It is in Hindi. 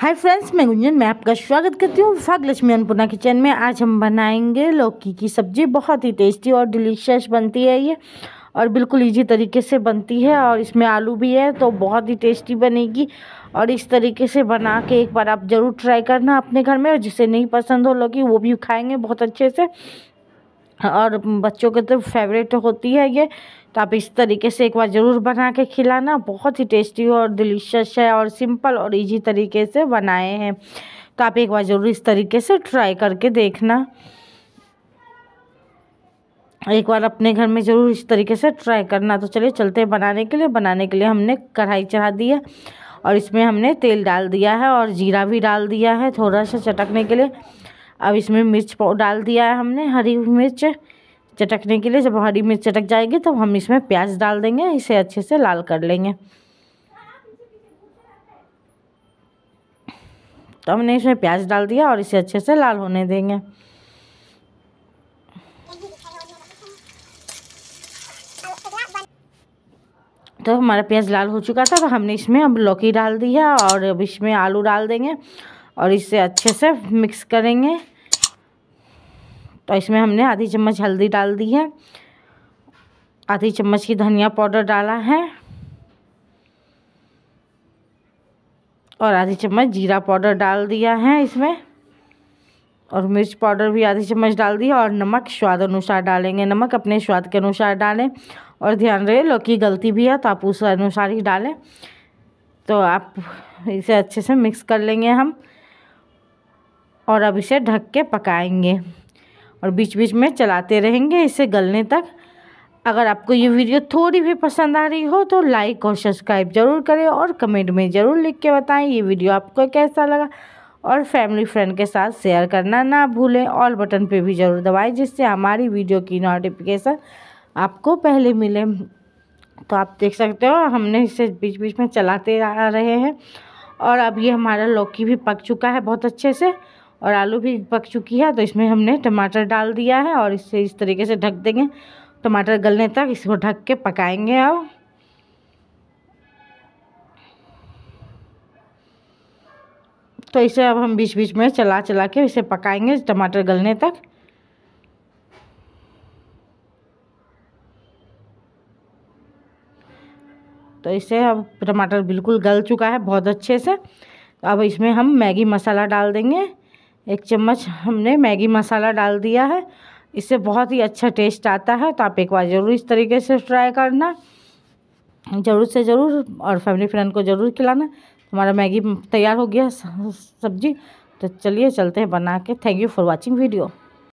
हाय फ्रेंड्स मैं गुंजन मैं आपका स्वागत करती हूँ विफाक लक्ष्मी अन्नपूर्णा किचन में आज हम बनाएंगे लौकी की सब्ज़ी बहुत ही टेस्टी और डिलीशियस बनती है ये और बिल्कुल इजी तरीके से बनती है और इसमें आलू भी है तो बहुत ही टेस्टी बनेगी और इस तरीके से बना के एक बार आप ज़रूर ट्राई करना अपने घर में और जिसे नहीं पसंद हो लौकी वो भी खाएँगे बहुत अच्छे से और बच्चों के तो फेवरेट होती है ये तो आप इस तरीके से एक बार ज़रूर बना के खिलाना बहुत ही टेस्टी और डिलीशियस है और सिंपल और इजी तरीके से बनाए हैं तो आप एक बार ज़रूर इस तरीके से ट्राई करके देखना एक बार अपने घर में ज़रूर इस तरीके से ट्राई करना तो चलिए चलते हैं बनाने के लिए बनाने के लिए हमने कढ़ाई चढ़ा दी है और इसमें हमने तेल डाल दिया है और जीरा भी डाल दिया है थोड़ा सा चटकने के लिए अब इसमें मिर्च डाल दिया है हमने हरी मिर्च चटकने के लिए जब हरी मिर्च चटक जाएगी तो हम इसमें प्याज डाल देंगे इसे अच्छे से लाल कर लेंगे तो हमने इसमें प्याज डाल दिया और इसे अच्छे से लाल होने देंगे तो हमारा प्याज लाल हो चुका था तो हमने इसमें अब लौकी डाल दी है और अब इसमें आलू डाल देंगे और इसे अच्छे से मिक्स करेंगे तो इसमें हमने आधी चम्मच हल्दी डाल दी है आधी चम्मच की धनिया पाउडर डाला है और आधी चम्मच जीरा पाउडर डाल दिया है इसमें और मिर्च पाउडर भी आधी चम्मच डाल दिया और नमक स्वाद अनुसार डालेंगे नमक अपने स्वाद के अनुसार डालें और ध्यान रहे लौकी गलती भी है तो आप उस अनुसार ही डालें तो आप इसे अच्छे से मिक्स कर लेंगे हम और अब इसे ढक के पकाएंगे और बीच बीच में चलाते रहेंगे इसे गलने तक अगर आपको ये वीडियो थोड़ी भी पसंद आ रही हो तो लाइक और सब्सक्राइब ज़रूर करें और कमेंट में ज़रूर लिख के बताएं ये वीडियो आपको कैसा लगा और फैमिली फ्रेंड के साथ शेयर करना ना भूलें ऑल बटन पे भी ज़रूर दबाएं जिससे हमारी वीडियो की नोटिफिकेशन आपको पहले मिले तो आप देख सकते हो हमने इसे बीच बीच में चलाते आ रहे हैं और अब ये हमारा लौकी भी पक चुका है बहुत अच्छे से और आलू भी पक चुकी है तो इसमें हमने टमाटर डाल दिया है और इसे इस तरीके से ढक देंगे टमाटर गलने तक इसको ढक के पकाएंगे अब तो इसे अब हम बीच बीच में चला चला के इसे पकाएंगे टमाटर गलने तक तो इसे अब टमाटर बिल्कुल गल चुका है बहुत अच्छे से अब इसमें हम मैगी मसाला डाल देंगे एक चम्मच हमने मैगी मसाला डाल दिया है इससे बहुत ही अच्छा टेस्ट आता है तो आप एक बार ज़रूर इस तरीके से ट्राई करना ज़रूर से ज़रूर और फैमिली फ्रेंड को ज़रूर खिलाना हमारा मैगी तैयार हो गया सब्जी तो चलिए चलते हैं बना के thank you for watching video